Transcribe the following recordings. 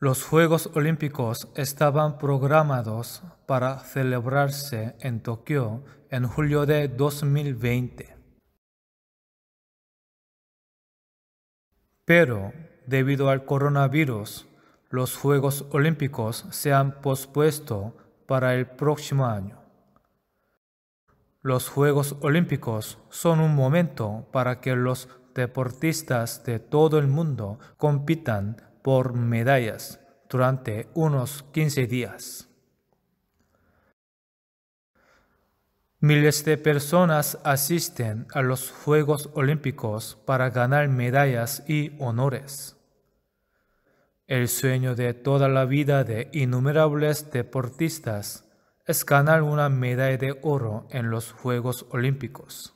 Los Juegos Olímpicos estaban programados para celebrarse en Tokio en julio de 2020. Pero, debido al coronavirus, los Juegos Olímpicos se han pospuesto para el próximo año. Los Juegos Olímpicos son un momento para que los deportistas de todo el mundo compitan por medallas durante unos 15 días. Miles de personas asisten a los Juegos Olímpicos para ganar medallas y honores. El sueño de toda la vida de innumerables deportistas es ganar una medalla de oro en los Juegos Olímpicos.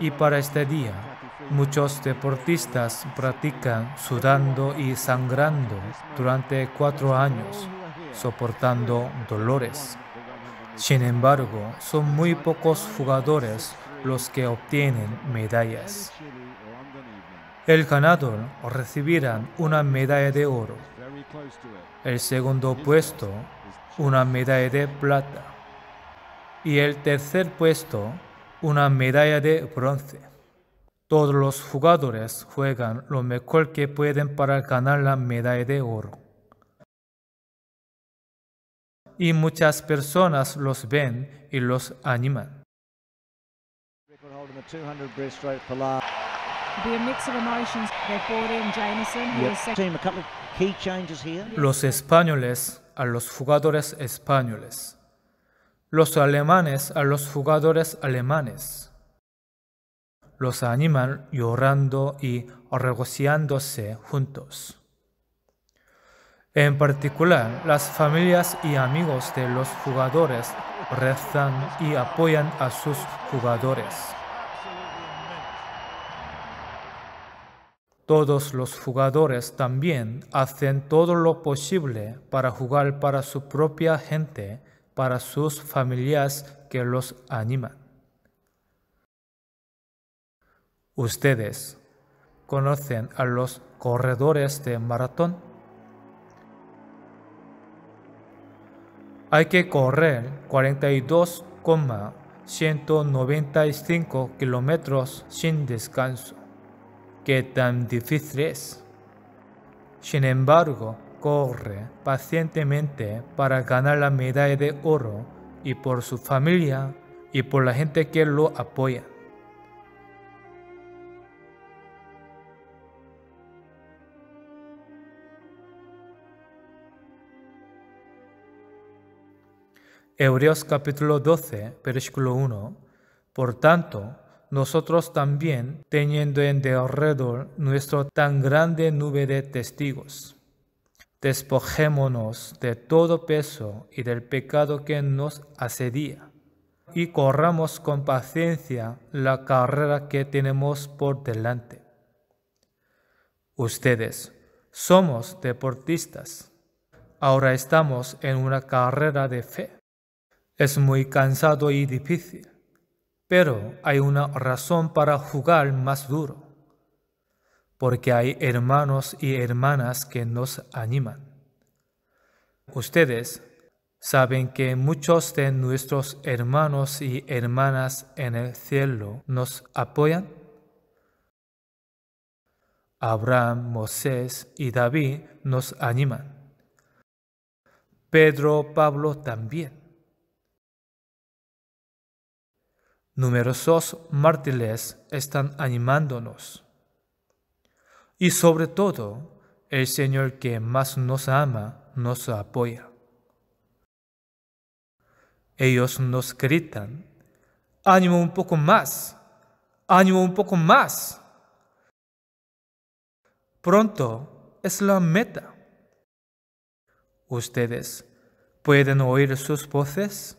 Y para este día, muchos deportistas practican sudando y sangrando durante cuatro años, soportando dolores. Sin embargo, son muy pocos jugadores los que obtienen medallas. El ganador recibirá una medalla de oro, el segundo puesto una medalla de plata y el tercer puesto una medalla de bronce. Todos los jugadores juegan lo mejor que pueden para ganar la medalla de oro. Y muchas personas los ven y los animan. Los españoles a los jugadores españoles. Los alemanes a los jugadores alemanes. Los animan llorando y regociándose juntos. En particular, las familias y amigos de los jugadores rezan y apoyan a sus jugadores. Todos los jugadores también hacen todo lo posible para jugar para su propia gente para sus familias que los animan. ¿Ustedes conocen a los corredores de maratón? Hay que correr 42,195 kilómetros sin descanso. ¿Qué tan difícil es? Sin embargo, corre pacientemente para ganar la medalla de oro y por su familia y por la gente que lo apoya. Hebreos capítulo 12, versículo 1. Por tanto, nosotros también, teniendo en derredor nuestro tan grande nube de testigos despojémonos de todo peso y del pecado que nos asedía, y corramos con paciencia la carrera que tenemos por delante. Ustedes, somos deportistas. Ahora estamos en una carrera de fe. Es muy cansado y difícil, pero hay una razón para jugar más duro porque hay hermanos y hermanas que nos animan. Ustedes saben que muchos de nuestros hermanos y hermanas en el cielo nos apoyan. Abraham, Moisés y David nos animan. Pedro, Pablo también. Numerosos mártires están animándonos. Y sobre todo, el Señor que más nos ama nos apoya. Ellos nos gritan, ánimo un poco más, ánimo un poco más. Pronto es la meta. Ustedes pueden oír sus voces